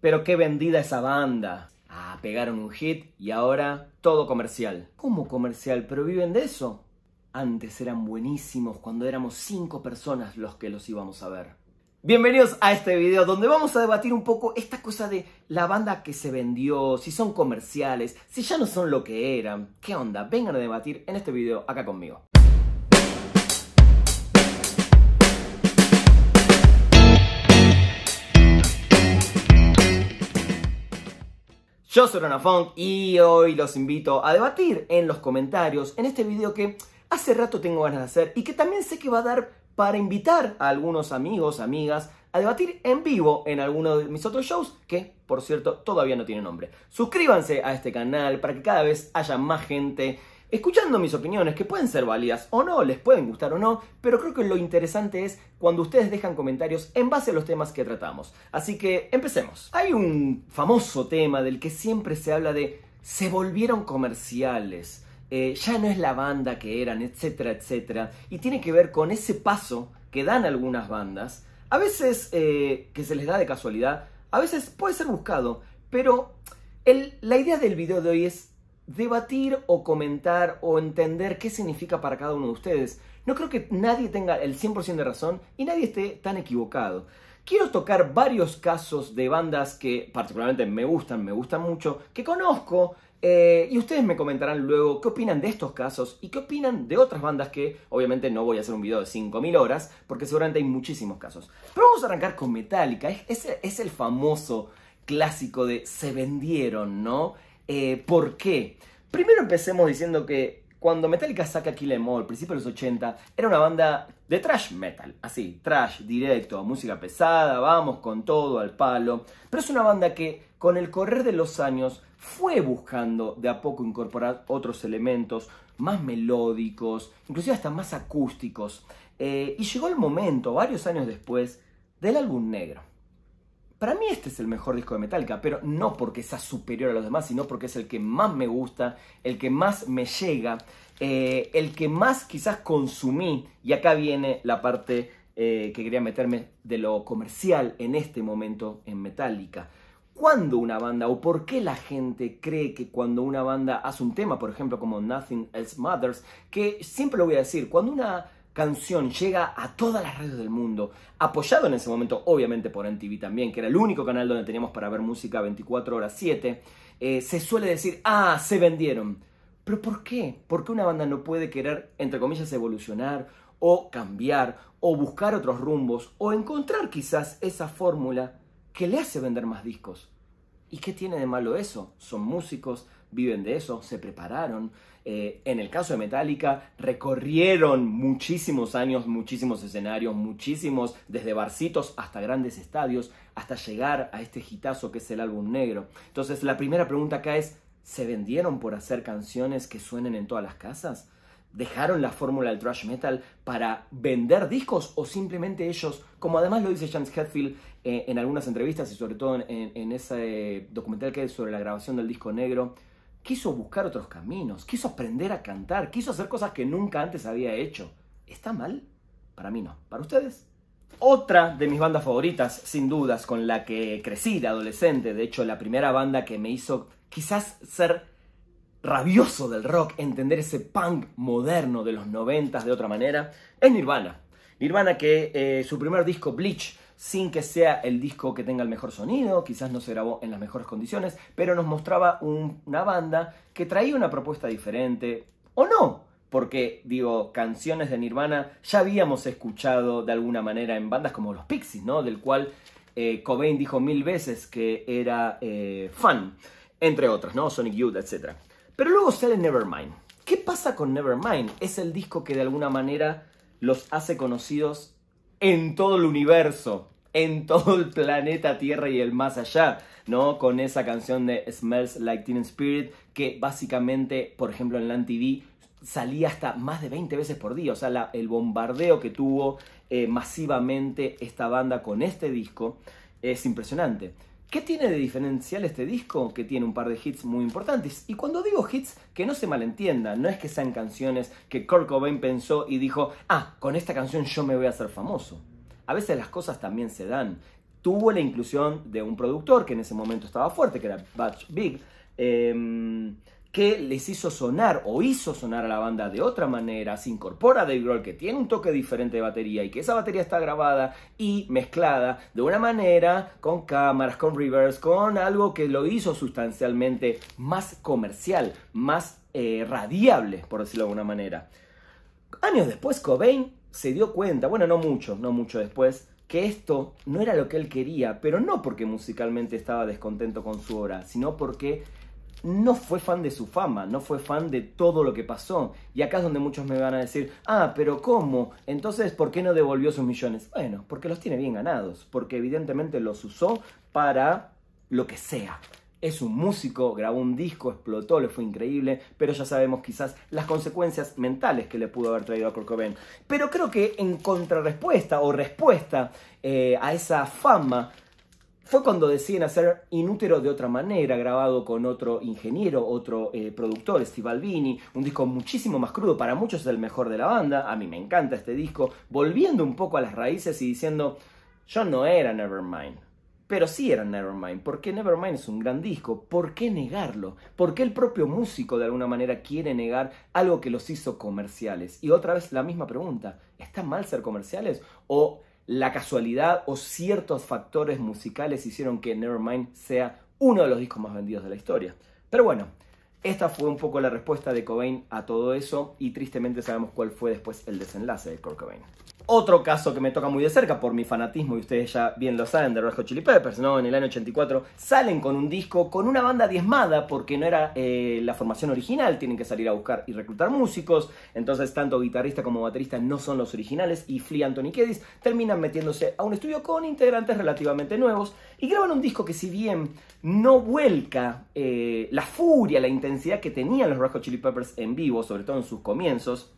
Pero qué vendida esa banda. Ah, pegaron un hit y ahora todo comercial. ¿Cómo comercial? ¿Pero viven de eso? Antes eran buenísimos cuando éramos cinco personas los que los íbamos a ver. Bienvenidos a este video donde vamos a debatir un poco esta cosa de la banda que se vendió, si son comerciales, si ya no son lo que eran. ¿Qué onda? Vengan a debatir en este video acá conmigo. Yo soy Rana y hoy los invito a debatir en los comentarios en este video que hace rato tengo ganas de hacer y que también sé que va a dar para invitar a algunos amigos, amigas, a debatir en vivo en alguno de mis otros shows que, por cierto, todavía no tiene nombre. Suscríbanse a este canal para que cada vez haya más gente escuchando mis opiniones, que pueden ser válidas o no, les pueden gustar o no, pero creo que lo interesante es cuando ustedes dejan comentarios en base a los temas que tratamos. Así que empecemos. Hay un famoso tema del que siempre se habla de se volvieron comerciales, eh, ya no es la banda que eran, etcétera, etcétera, y tiene que ver con ese paso que dan algunas bandas, a veces eh, que se les da de casualidad, a veces puede ser buscado, pero la idea del video de hoy es debatir o comentar o entender qué significa para cada uno de ustedes. No creo que nadie tenga el 100% de razón y nadie esté tan equivocado. Quiero tocar varios casos de bandas que particularmente me gustan, me gustan mucho, que conozco eh, y ustedes me comentarán luego qué opinan de estos casos y qué opinan de otras bandas que obviamente no voy a hacer un video de 5.000 horas porque seguramente hay muchísimos casos. Pero vamos a arrancar con Metallica, es el famoso clásico de se vendieron, ¿no? Eh, ¿Por qué? Primero empecemos diciendo que cuando Metallica saca Kill Em All, principio de los 80, era una banda de trash metal, así, trash, directo, música pesada, vamos con todo al palo, pero es una banda que con el correr de los años fue buscando de a poco incorporar otros elementos más melódicos, inclusive hasta más acústicos, eh, y llegó el momento, varios años después, del álbum negro. Para mí este es el mejor disco de Metallica, pero no porque sea superior a los demás, sino porque es el que más me gusta, el que más me llega, eh, el que más quizás consumí. Y acá viene la parte eh, que quería meterme de lo comercial en este momento en Metallica. ¿Cuándo una banda o por qué la gente cree que cuando una banda hace un tema, por ejemplo como Nothing Else Matters, que siempre lo voy a decir, cuando una canción llega a todas las radios del mundo, apoyado en ese momento obviamente por NTV también, que era el único canal donde teníamos para ver música 24 horas 7, eh, se suele decir, ah, se vendieron. Pero ¿por qué? ¿Por qué una banda no puede querer, entre comillas, evolucionar o cambiar o buscar otros rumbos o encontrar quizás esa fórmula que le hace vender más discos? ¿Y qué tiene de malo eso? Son músicos, viven de eso, se prepararon. Eh, en el caso de Metallica, recorrieron muchísimos años, muchísimos escenarios, muchísimos, desde barcitos hasta grandes estadios, hasta llegar a este gitazo que es el álbum negro. Entonces, la primera pregunta acá es, ¿se vendieron por hacer canciones que suenen en todas las casas? dejaron la fórmula del thrash metal para vender discos o simplemente ellos, como además lo dice James Hetfield eh, en algunas entrevistas y sobre todo en, en, ese documental que es sobre la grabación del disco negro, quiso buscar otros caminos, quiso aprender a cantar, quiso hacer cosas que nunca antes había hecho. ¿Está mal? Para mí no. ¿Para ustedes? Otra de mis bandas favoritas, sin dudas, con la que crecí de adolescente, de hecho la primera banda que me hizo quizás ser rabioso del rock, entender ese punk moderno de los noventas de otra manera, es Nirvana. Nirvana que eh, su primer disco Bleach sin que sea el disco que tenga el mejor sonido, quizás no se grabó en las mejores condiciones, pero nos mostraba una banda que traía una propuesta diferente, o no, porque digo, canciones de Nirvana ya habíamos escuchado de alguna manera en bandas como los Pixies, ¿no? Del cual eh, Cobain dijo mil veces que era eh, fan, entre otras, ¿no? Sonic Youth, etc. Pero luego sale Nevermind. ¿Qué pasa con Nevermind? Es el disco que de alguna manera los hace conocidos en todo el universo, en todo el planeta Tierra y el más allá, ¿no? Con esa canción de Smells Like Teen Spirit, que básicamente, por ejemplo, en la TV salía hasta más de 20 veces por día. O sea, el bombardeo que tuvo eh, masivamente esta banda con este disco es impresionante. ¿Qué tiene de diferencial este disco? Que tiene un par de hits muy importantes. Y cuando digo hits, que no se malentienda, no es que sean canciones que Kurt Cobain pensó y dijo, ah, con esta canción yo me voy a hacer famoso. A veces las cosas también se dan. Tuvo la inclusión de un productor que en ese momento estaba fuerte, que era Batch Big. Eh, que les hizo sonar o hizo sonar a la banda de otra manera, se incorpora Dave Grohl que tiene un toque diferente de batería y que esa batería está grabada y mezclada de una manera con cámaras, con reverse... con algo que lo hizo sustancialmente más comercial, más eh, radiable, por decirlo de alguna manera. Años después Cobain se dio cuenta, bueno, no mucho, no mucho después, que esto no era lo que él quería, pero no porque musicalmente estaba descontento con su obra, sino porque no fue fan de su fama, no fue fan de todo lo que pasó. Y acá es donde muchos me van a decir, ah, pero ¿cómo? Entonces, ¿por qué no devolvió sus millones? Bueno, porque los tiene bien ganados, porque evidentemente los usó para lo que sea. Es un músico, grabó un disco, explotó, le fue increíble, pero ya sabemos quizás las consecuencias mentales que le pudo haber traído a Kurt Pero creo que en contrarrespuesta o respuesta eh, a esa fama fue cuando deciden hacer Inútero de otra manera, grabado con otro ingeniero, otro eh, productor, Steve Albini, un disco muchísimo más crudo, para muchos es el mejor de la banda, a mí me encanta este disco, volviendo un poco a las raíces y diciendo, yo no era Nevermind, pero sí era Nevermind, porque Nevermind es un gran disco, ¿por qué negarlo? ¿Por qué el propio músico de alguna manera quiere negar algo que los hizo comerciales? Y otra vez la misma pregunta, ¿está mal ser comerciales? ¿O la casualidad o ciertos factores musicales hicieron que Nevermind sea uno de los discos más vendidos de la historia. Pero bueno, esta fue un poco la respuesta de Cobain a todo eso y tristemente sabemos cuál fue después el desenlace de Kurt Cobain. Otro caso que me toca muy de cerca por mi fanatismo, y ustedes ya bien lo saben, de Red Hot Chili Peppers, ¿no? En el año 84 salen con un disco con una banda diezmada porque no era eh, la formación original, tienen que salir a buscar y reclutar músicos, entonces tanto guitarrista como baterista no son los originales y Flea Anthony Kedis terminan metiéndose a un estudio con integrantes relativamente nuevos y graban un disco que si bien no vuelca eh, la furia, la intensidad que tenían los Red Hot Chili Peppers en vivo, sobre todo en sus comienzos,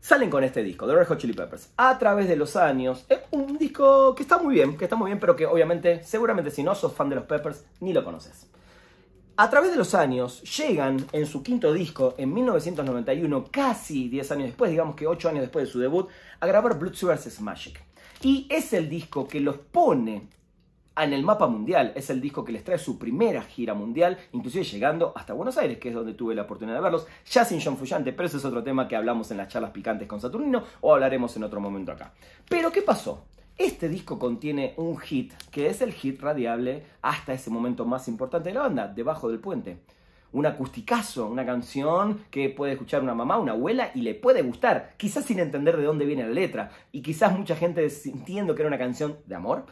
salen con este disco, The Red Hot Chili Peppers, a través de los años. Es un disco que está muy bien, que está muy bien, pero que obviamente, seguramente si no sos fan de los Peppers, ni lo conoces. A través de los años, llegan en su quinto disco, en 1991, casi 10 años después, digamos que 8 años después de su debut, a grabar Blood vs. Magic. Y es el disco que los pone Ah, en el mapa mundial. Es el disco que les trae su primera gira mundial, inclusive llegando hasta Buenos Aires, que es donde tuve la oportunidad de verlos, ya sin John Fuyante, pero ese es otro tema que hablamos en las charlas picantes con Saturnino o hablaremos en otro momento acá. Pero ¿qué pasó? Este disco contiene un hit, que es el hit radiable hasta ese momento más importante de la banda, Debajo del Puente un acusticazo, una canción que puede escuchar una mamá, una abuela y le puede gustar, quizás sin entender de dónde viene la letra, y quizás mucha gente sintiendo que era una canción de amor,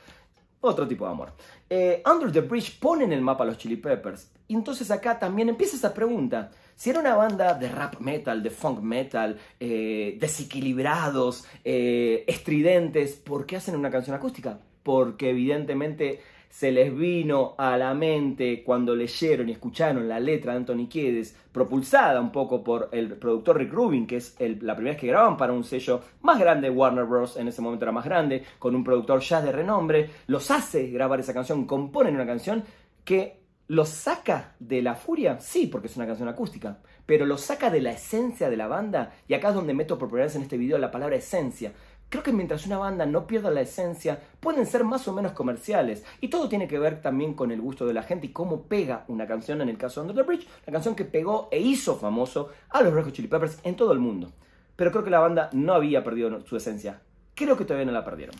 otro tipo de amor. Eh, Under the Bridge pone en el mapa a los Chili Peppers. Y entonces acá también empieza esa pregunta. Si era una banda de rap metal, de funk metal, eh, desequilibrados, eh, estridentes, ¿por qué hacen una canción acústica? Porque evidentemente se les vino a la mente cuando leyeron y escucharon la letra de Anthony Kiedis, propulsada un poco por el productor Rick Rubin, que es la primera vez que graban para un sello más grande, Warner Bros. en ese momento era más grande, con un productor ya de renombre, los hace grabar esa canción, componen una canción que los saca de la furia, sí, porque es una canción acústica, pero los saca de la esencia de la banda, y acá es donde meto por primera vez en este video la palabra esencia, Creo que mientras una banda no pierda la esencia, pueden ser más o menos comerciales. Y todo tiene que ver también con el gusto de la gente y cómo pega una canción, en el caso de Under the Bridge, la canción que pegó e hizo famoso a los Red Chili Peppers en todo el mundo. Pero creo que la banda no había perdido su esencia. Creo que todavía no la perdieron.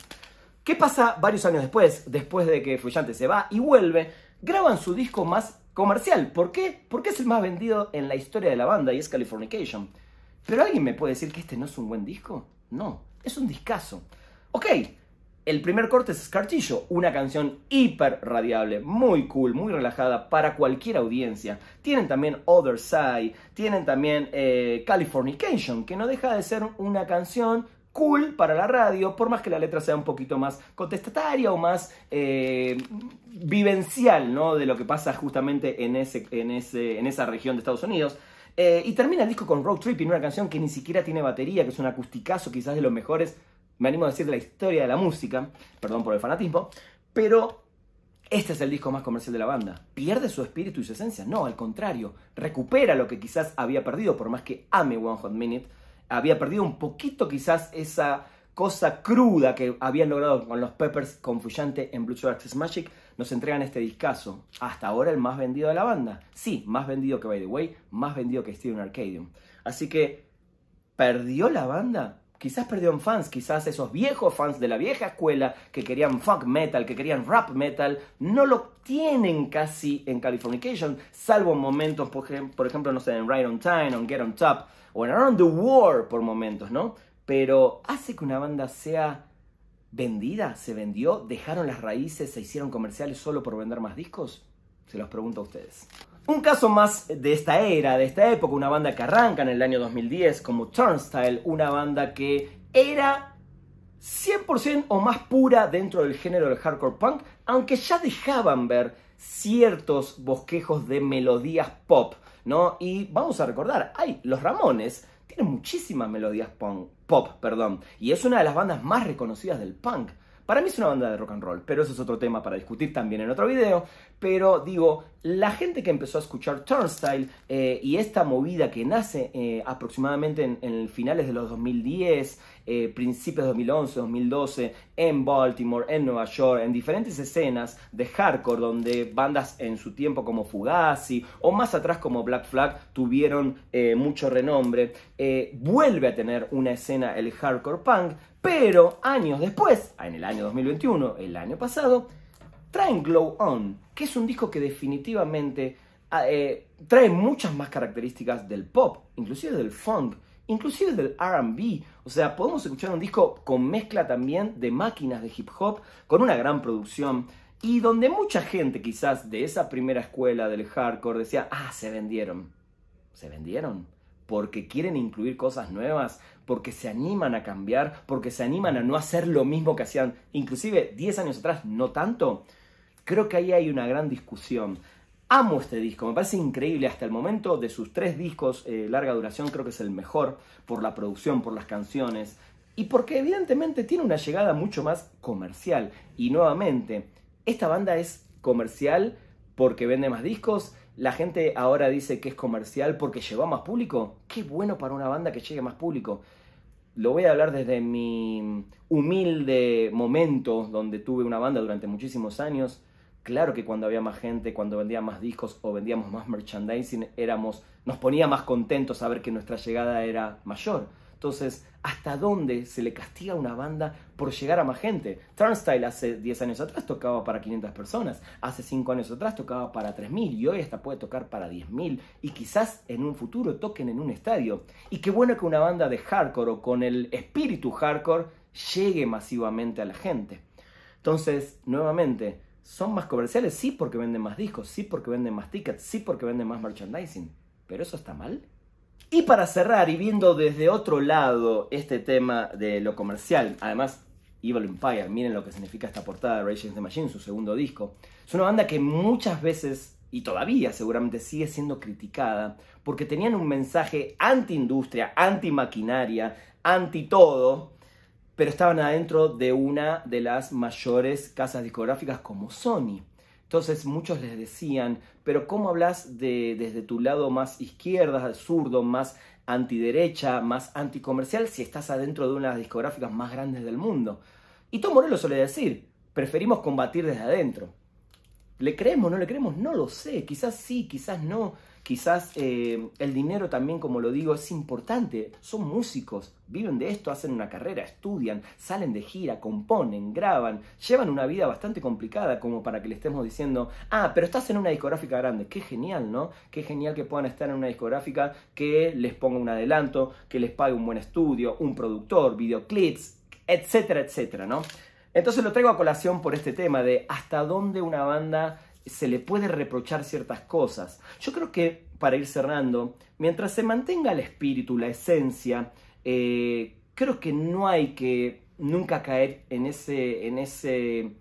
¿Qué pasa varios años después? Después de que Fuyante se va y vuelve, graban su disco más comercial. ¿Por qué? Porque es el más vendido en la historia de la banda y es Californication. Pero alguien me puede decir que este no es un buen disco. No, es un discazo. Ok, el primer corte es cartillo, una canción hiper radiable, muy cool, muy relajada para cualquier audiencia. Tienen también Other Side, tienen también eh, Californication, que no deja de ser una canción cool para la radio, por más que la letra sea un poquito más contestataria o más eh, vivencial, ¿no? De lo que pasa justamente en, ese, ese, en esa región de Estados Unidos. Eh, y termina el disco con Road en una canción que ni siquiera tiene batería, que es un acusticazo quizás de los mejores, me animo a decir, de la historia de la música, perdón por el fanatismo, pero este es el disco más comercial de la banda. ¿Pierde su espíritu y su esencia? No, al contrario, recupera lo que quizás había perdido, por más que ame One Hot Minute, había perdido un poquito quizás esa cosa cruda que habían logrado con los Peppers con en Blue Sugar Magic, nos entregan este discazo, hasta ahora el más vendido de la banda. Sí, más vendido que By the Way, más vendido que Steven Arcadium. Así que, ¿perdió la banda? Quizás perdieron fans, quizás esos viejos fans de la vieja escuela que querían funk metal, que querían rap metal, no lo tienen casi en Californication, salvo momentos, por ejemplo, no sé, en Right on Time, en Get on Top o en Around the War por momentos, ¿no? Pero hace que una banda sea vendida, se vendió, dejaron las raíces, se hicieron comerciales solo por vender más discos? Se los pregunto a ustedes. Un caso más de esta era, de esta época, una banda que arranca en el año 2010 como Turnstile, una banda que era 100% o más pura dentro del género del hardcore punk, aunque ya dejaban ver ciertos bosquejos de melodías pop, ¿no? Y vamos a recordar, hay los Ramones, tiene muchísimas melodías punk, pop, perdón, y es una de las bandas más reconocidas del punk. Para mí es una banda de rock and roll, pero eso es otro tema para discutir también en otro video. Pero digo, la gente que empezó a escuchar Turnstile eh, y esta movida que nace eh, aproximadamente en, finales de los 2010, eh, principios de 2011, 2012, en Baltimore, en Nueva York, en diferentes escenas de hardcore donde bandas en su tiempo como Fugazi o más atrás como Black Flag tuvieron mucho renombre, vuelve a tener una escena el hardcore punk, pero años después, en el año 2021, el año pasado, traen Glow On, que es un disco que definitivamente ah, eh, trae muchas más características del pop, inclusive del funk, inclusive del RB. O sea, podemos escuchar un disco con mezcla también de máquinas de hip hop, con una gran producción. Y donde mucha gente quizás de esa primera escuela del hardcore decía, ah, se vendieron. ¿Se vendieron? porque quieren incluir cosas nuevas, porque se animan a cambiar, porque se animan a no hacer lo mismo que hacían, inclusive 10 años atrás, no tanto. Creo que ahí hay una gran discusión. Amo este disco, me parece increíble hasta el momento de sus tres discos, de eh, larga duración creo que es el mejor por la producción, por las canciones y porque evidentemente tiene una llegada mucho más comercial. Y nuevamente, esta banda es comercial porque vende más discos, la gente ahora dice que es comercial porque lleva más público. Qué bueno para una banda que llegue más público. Lo voy a hablar desde mi humilde momento donde tuve una banda durante muchísimos años. Claro que cuando había más gente, cuando vendía más discos o vendíamos más merchandising, éramos, nos ponía más contentos saber que nuestra llegada era mayor entonces, ¿hasta dónde se le castiga a una banda por llegar a más gente? Turnstile hace 10 años atrás tocaba para 500 personas, hace 5 años atrás tocaba para 3.000 y hoy hasta puede tocar para 10.000 y quizás en un futuro toquen en un estadio. Y qué bueno que una banda de hardcore o con el espíritu hardcore llegue masivamente a la gente. Entonces, nuevamente, son más comerciales, sí porque venden más discos, sí porque venden más tickets, sí porque venden más merchandising, pero eso está mal. Y para cerrar y viendo desde otro lado este tema de lo comercial, además Evil Empire, miren lo que significa esta portada de Rage the Machine, su segundo disco, es una banda que muchas veces y todavía seguramente sigue siendo criticada porque tenían un mensaje anti-industria, anti-maquinaria, anti-todo, pero estaban adentro de una de las mayores casas discográficas como Sony. Entonces muchos les decían, pero ¿cómo hablas de, desde tu lado más izquierda, zurdo, más antiderecha, más anticomercial, si estás adentro de una discográficas más grandes del mundo? Y Tom Morello suele decir, preferimos combatir desde adentro. ¿Le creemos o no le creemos? No lo sé, quizás sí, quizás no. Quizás eh, el dinero también, como lo digo, es importante. Son músicos, viven de esto, hacen una carrera, estudian, salen de gira, componen, graban, llevan una vida bastante complicada como para que le estemos diciendo, ah, pero estás en una discográfica grande. Qué genial, ¿no? Qué genial que puedan estar en una discográfica que les ponga un adelanto, que les pague un buen estudio, un productor, videoclips, etcétera, etcétera, ¿no? Entonces lo traigo a colación por este tema de hasta dónde una banda se le puede reprochar ciertas cosas. Yo creo que, para ir cerrando, mientras se mantenga el espíritu, la esencia, eh, creo que no hay que nunca caer en ese, en ese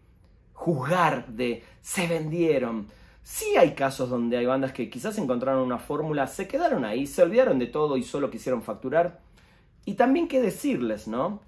juzgar de se vendieron. Sí hay casos donde hay bandas que quizás encontraron una fórmula, se quedaron ahí, se olvidaron de todo y solo quisieron facturar. Y también qué decirles, ¿no?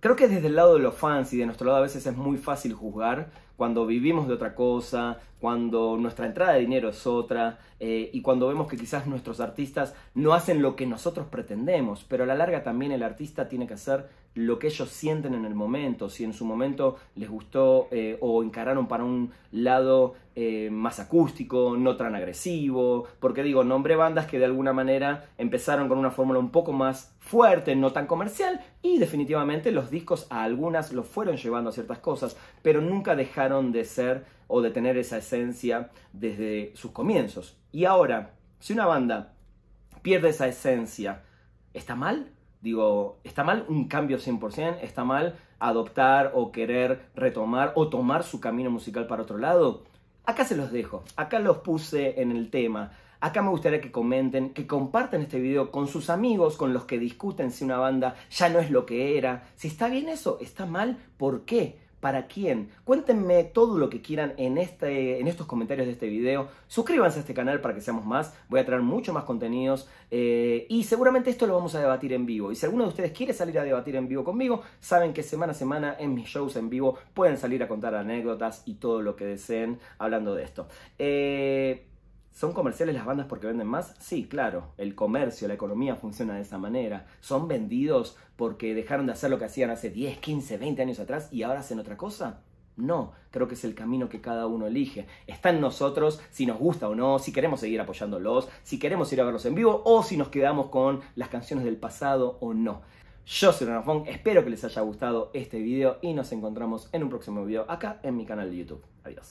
Creo que desde el lado de los fans y de nuestro lado a veces es muy fácil juzgar, cuando vivimos de otra cosa, cuando nuestra entrada de dinero es otra eh, y cuando vemos que quizás nuestros artistas no hacen lo que nosotros pretendemos, pero a la larga también el artista tiene que hacer lo que ellos sienten en el momento, si en su momento les gustó eh, o encararon para un lado eh, más acústico, no tan agresivo, porque digo, nombre bandas que de alguna manera empezaron con una fórmula un poco más fuerte, no tan comercial, y definitivamente los discos a algunas los fueron llevando a ciertas cosas, pero nunca dejaron de ser o de tener esa esencia desde sus comienzos. Y ahora, si una banda pierde esa esencia, ¿está mal? Digo, ¿está mal un cambio 100%? ¿Está mal adoptar o querer retomar o tomar su camino musical para otro lado? Acá se los dejo, acá los puse en el tema. Acá me gustaría que comenten, que compartan este video con sus amigos, con los que discuten si una banda ya no es lo que era. Si está bien eso, está mal, ¿por qué? ¿Para quién? Cuéntenme todo lo que quieran en, este, en estos comentarios de este video. Suscríbanse a este canal para que seamos más. Voy a traer mucho más contenidos eh, y seguramente esto lo vamos a debatir en vivo. Y si alguno de ustedes quiere salir a debatir en vivo conmigo, saben que semana a semana en mis shows en vivo pueden salir a contar anécdotas y todo lo que deseen hablando de esto. Eh, ¿Son comerciales las bandas porque venden más? Sí, claro. El comercio, la economía funciona de esa manera. ¿Son vendidos porque dejaron de hacer lo que hacían hace 10, 15, 20 años atrás y ahora hacen otra cosa? No, creo que es el camino que cada uno elige. Está en nosotros si nos gusta o no, si queremos seguir apoyándolos, si queremos ir a verlos en vivo o si nos quedamos con las canciones del pasado o no. Yo soy Fong. espero que les haya gustado este video y nos encontramos en un próximo video acá en mi canal de YouTube. Adiós.